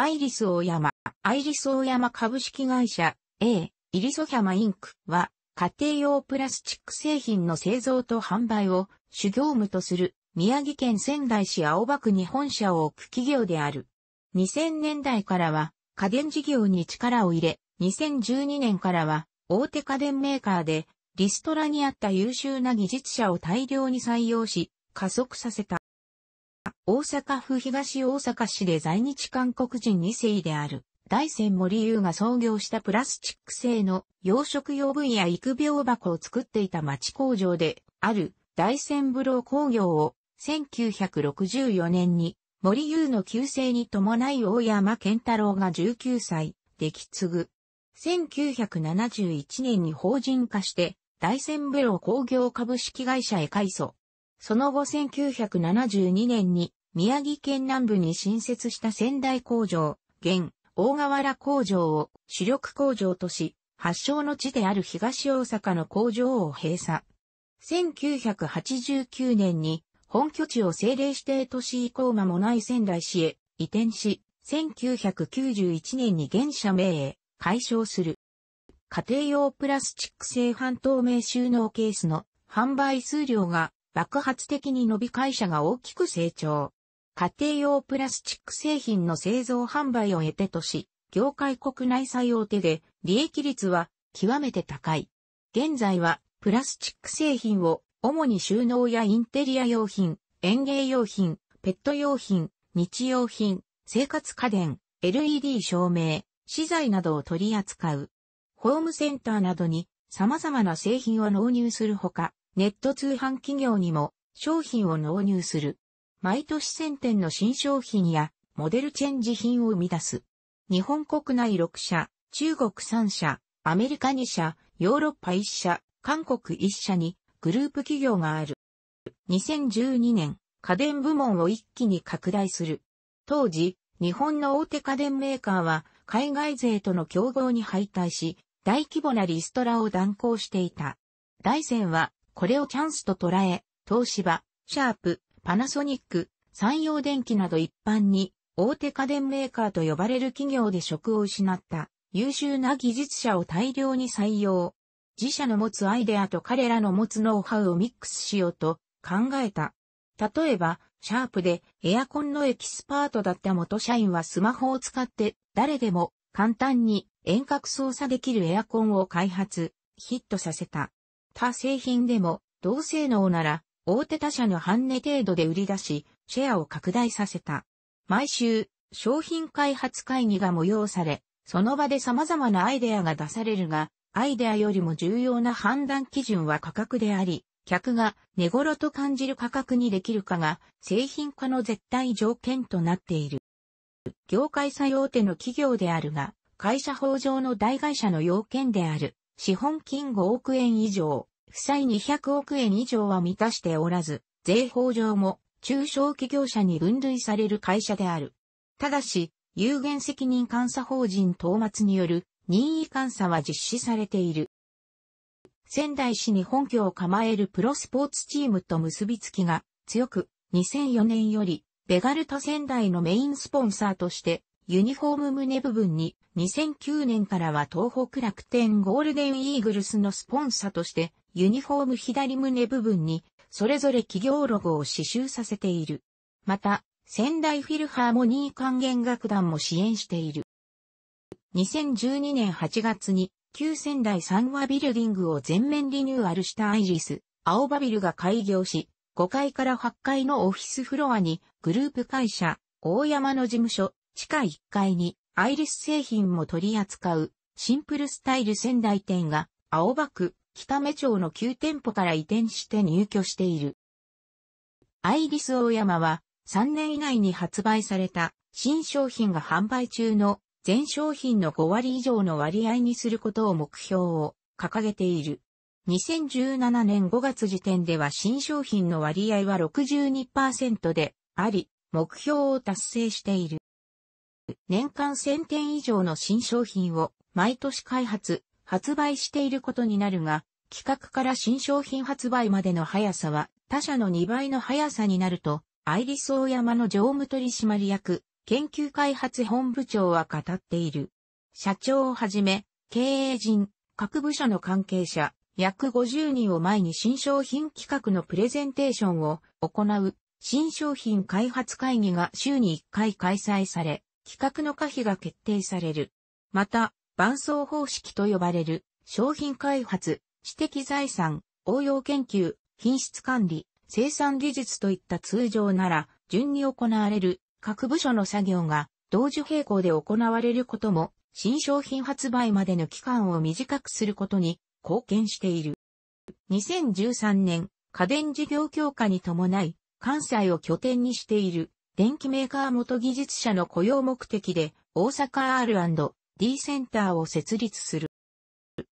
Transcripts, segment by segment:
アイリス大山、アイリス大山株式会社 A、イリソヒャマインクは、家庭用プラスチック製品の製造と販売を主業務とする宮城県仙台市青葉区に本社を置く企業である。2000年代からは家電事業に力を入れ、2012年からは大手家電メーカーでリストラにあった優秀な技術者を大量に採用し、加速させた。大阪府東大阪市で在日韓国人2世である、大仙森優が創業したプラスチック製の養殖用分野や育苗箱を作っていた町工場である大仙ブロー工業を1964年に森優の旧姓に伴い大山健太郎が19歳出来継ぐ。1971年に法人化して大仙ブロー工業株式会社へ改装。その後1972年に宮城県南部に新設した仙台工場、現、大河原工場を主力工場とし、発祥の地である東大阪の工場を閉鎖。1989年に本拠地を政令指定都市以降間もない仙台市へ移転し、1991年に現社名へ解消する。家庭用プラスチック製半透明収納ケースの販売数量が爆発的に伸び会社が大きく成長。家庭用プラスチック製品の製造販売を得てとし、業界国内最大手で利益率は極めて高い。現在はプラスチック製品を主に収納やインテリア用品、園芸用品、ペット用品、日用品、生活家電、LED 照明、資材などを取り扱う。ホームセンターなどに様々な製品を納入するほか、ネット通販企業にも商品を納入する。毎年1000点の新商品やモデルチェンジ品を生み出す。日本国内6社、中国3社、アメリカ2社、ヨーロッパ1社、韓国1社にグループ企業がある。2012年、家電部門を一気に拡大する。当時、日本の大手家電メーカーは海外勢との競合に敗退し、大規模なリストラを断行していた。大戦はこれをチャンスと捉え、東芝、シャープ、パナソニック、山陽電機など一般に大手家電メーカーと呼ばれる企業で職を失った優秀な技術者を大量に採用。自社の持つアイデアと彼らの持つノウハウをミックスしようと考えた。例えば、シャープでエアコンのエキスパートだった元社員はスマホを使って誰でも簡単に遠隔操作できるエアコンを開発、ヒットさせた。他製品でも同性能なら大手他社の半値程度で売り出し、シェアを拡大させた。毎週、商品開発会議が催され、その場で様々なアイデアが出されるが、アイデアよりも重要な判断基準は価格であり、客が値頃と感じる価格にできるかが製品化の絶対条件となっている。業界最大手の企業であるが、会社法上の大会社の要件である、資本金5億円以上、負債200億円以上は満たしておらず、税法上も中小企業者に分類される会社である。ただし、有限責任監査法人統末による任意監査は実施されている。仙台市に本拠を構えるプロスポーツチームと結びつきが強く、2004年よりベガルタ仙台のメインスポンサーとしてユニフォーム胸部分に2009年からは東北楽天ゴールデンイーグルスのスポンサーとしてユニフォーム左胸部分に、それぞれ企業ロゴを刺繍させている。また、仙台フィルハーモニー管弦楽団も支援している。2012年8月に、旧仙台三和ビルディングを全面リニューアルしたアイリス、青葉ビルが開業し、5階から8階のオフィスフロアに、グループ会社、大山の事務所、地下1階に、アイリス製品も取り扱う、シンプルスタイル仙台店が、青葉区、北目町の9店舗から移転して入居している。アイリス大山は3年以内に発売された新商品が販売中の全商品の5割以上の割合にすることを目標を掲げている。2017年5月時点では新商品の割合は62%であり、目標を達成している。年間1000点以上の新商品を毎年開発、発売していることになるが、企画から新商品発売までの速さは他社の2倍の速さになると、アイリス大山の常務取締役、研究開発本部長は語っている。社長をはじめ、経営陣、各部署の関係者、約50人を前に新商品企画のプレゼンテーションを行う新商品開発会議が週に1回開催され、企画の可否が決定される。また、伴奏方式と呼ばれる商品開発、知的財産、応用研究、品質管理、生産技術といった通常なら、順に行われる各部署の作業が同時並行で行われることも、新商品発売までの期間を短くすることに貢献している。2013年、家電事業強化に伴い、関西を拠点にしている電気メーカー元技術者の雇用目的で、大阪 R&D D センターを設立する。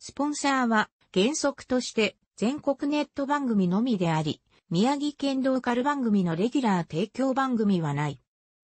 スポンサーは原則として全国ネット番組のみであり、宮城県ローカル番組のレギュラー提供番組はない。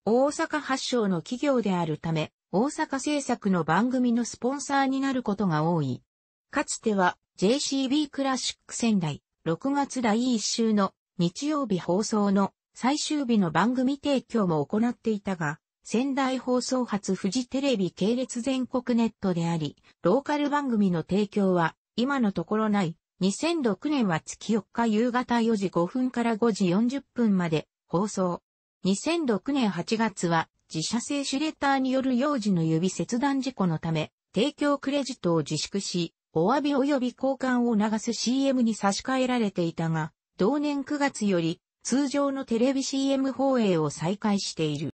大阪発祥の企業であるため、大阪制作の番組のスポンサーになることが多い。かつては JCB クラシック仙台、6月第1週の日曜日放送の最終日の番組提供も行っていたが、仙台放送発富士テレビ系列全国ネットであり、ローカル番組の提供は今のところない。2006年は月4日夕方4時5分から5時40分まで放送。2006年8月は自社製シュレッダーによる幼児の指切断事故のため、提供クレジットを自粛し、お詫び及び交換を流す CM に差し替えられていたが、同年9月より通常のテレビ CM 放映を再開している。